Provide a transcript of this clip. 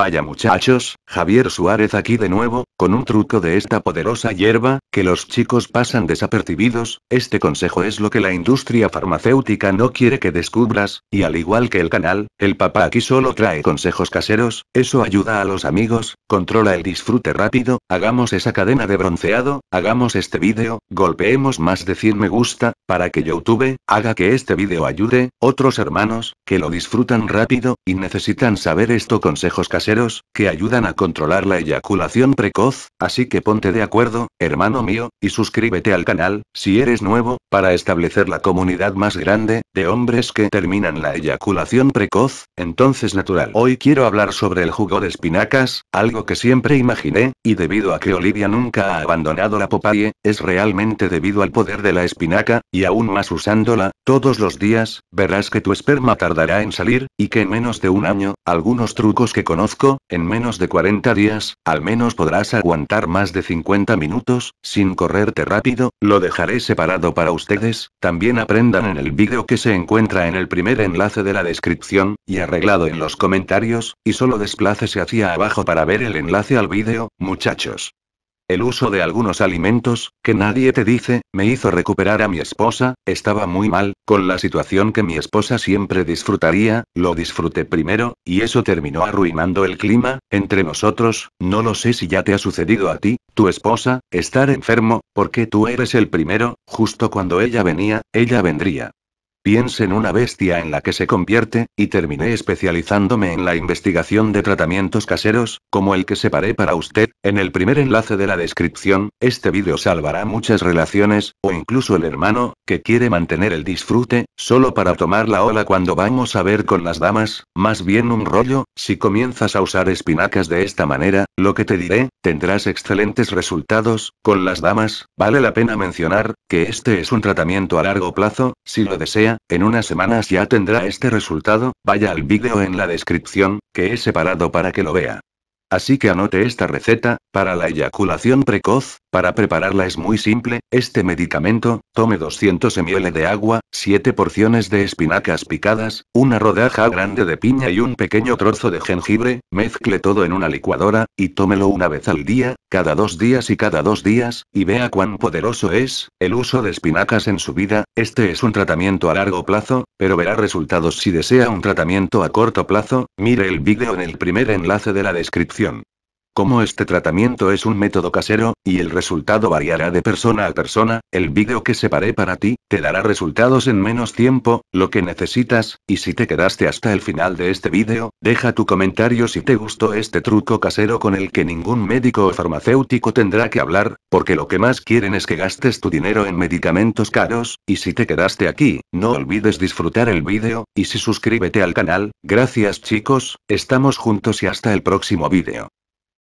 Vaya muchachos, Javier Suárez aquí de nuevo, con un truco de esta poderosa hierba, que los chicos pasan desapercibidos, este consejo es lo que la industria farmacéutica no quiere que descubras, y al igual que el canal, el papá aquí solo trae consejos caseros, eso ayuda a los amigos, controla el disfrute rápido, hagamos esa cadena de bronceado, hagamos este vídeo, golpeemos más de 100 me gusta, para que YouTube, haga que este vídeo ayude, otros hermanos, que lo disfrutan rápido, y necesitan saber esto consejos caseros que ayudan a controlar la eyaculación precoz, así que ponte de acuerdo, hermano mío, y suscríbete al canal, si eres nuevo, para establecer la comunidad más grande, de hombres que terminan la eyaculación precoz, entonces natural. Hoy quiero hablar sobre el jugo de espinacas, algo que siempre imaginé, y debido a que Olivia nunca ha abandonado la popaye, es realmente debido al poder de la espinaca, y aún más usándola, todos los días, verás que tu esperma tardará en salir, y que en menos de un año, algunos trucos que conozco en menos de 40 días, al menos podrás aguantar más de 50 minutos, sin correrte rápido, lo dejaré separado para ustedes, también aprendan en el vídeo que se encuentra en el primer enlace de la descripción, y arreglado en los comentarios, y solo desplácese hacia abajo para ver el enlace al vídeo, muchachos. El uso de algunos alimentos, que nadie te dice, me hizo recuperar a mi esposa, estaba muy mal, con la situación que mi esposa siempre disfrutaría, lo disfruté primero, y eso terminó arruinando el clima, entre nosotros, no lo sé si ya te ha sucedido a ti, tu esposa, estar enfermo, porque tú eres el primero, justo cuando ella venía, ella vendría en una bestia en la que se convierte, y terminé especializándome en la investigación de tratamientos caseros, como el que separé para usted, en el primer enlace de la descripción, este vídeo salvará muchas relaciones, o incluso el hermano, que quiere mantener el disfrute, solo para tomar la ola cuando vamos a ver con las damas, más bien un rollo, si comienzas a usar espinacas de esta manera, lo que te diré, tendrás excelentes resultados, con las damas, vale la pena mencionar, que este es un tratamiento a largo plazo, si lo desea, en unas semanas ya tendrá este resultado, vaya al vídeo en la descripción, que he separado para que lo vea. Así que anote esta receta, para la eyaculación precoz, para prepararla es muy simple, este medicamento, tome 200 ml de agua, 7 porciones de espinacas picadas, una rodaja grande de piña y un pequeño trozo de jengibre, mezcle todo en una licuadora, y tómelo una vez al día, cada dos días y cada dos días, y vea cuán poderoso es, el uso de espinacas en su vida, este es un tratamiento a largo plazo, pero verá resultados si desea un tratamiento a corto plazo, mire el vídeo en el primer enlace de la descripción. Como este tratamiento es un método casero, y el resultado variará de persona a persona, el vídeo que separé para ti, te dará resultados en menos tiempo, lo que necesitas, y si te quedaste hasta el final de este vídeo, deja tu comentario si te gustó este truco casero con el que ningún médico o farmacéutico tendrá que hablar, porque lo que más quieren es que gastes tu dinero en medicamentos caros, y si te quedaste aquí, no olvides disfrutar el vídeo, y si suscríbete al canal, gracias chicos, estamos juntos y hasta el próximo vídeo.